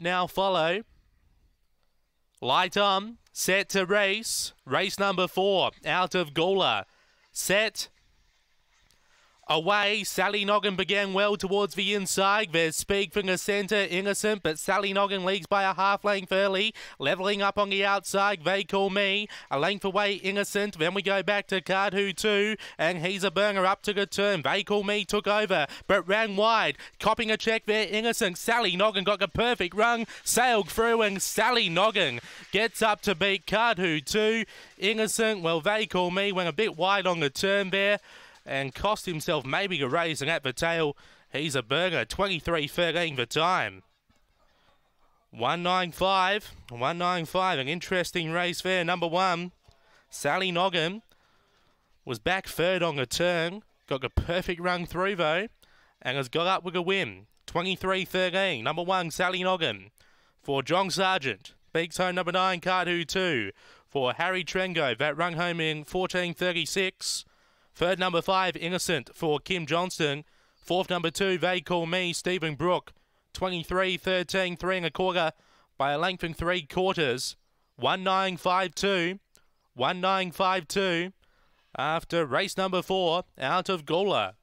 now follow. Light on, set to race. Race number four out of Gola. Set Away, Sally Noggin began well towards the inside. There's Speed from the centre, Innocent, but Sally Noggin leads by a half length early. Levelling up on the outside, They Call Me. A length away, Innocent. Then we go back to Cardhu 2, and he's a burner up to the turn. They Call Me took over, but ran wide. Copping a check there, Innocent. Sally Noggin got the perfect run, sailed through, and Sally Noggin gets up to beat Cardhu 2. Innocent, well, They Call Me went a bit wide on the turn there and cost himself maybe a raise. And at the tail, he's a burger. 23.13 the time. 195, 195, an interesting race there. Number one, Sally Noggin was back third on a turn, got a perfect run through though, and has got up with a win. 23-13, number one, Sally Noggin. For John Sargent, beaks home number nine, Cardhu 2. For Harry Trengo, that run home in 14.36. Third number five, Innocent for Kim Johnston. Fourth number two, They Call Me, Stephen Brook. 23, 13, three and a quarter by a length and three quarters. 1952, 1952 after race number four out of Gola.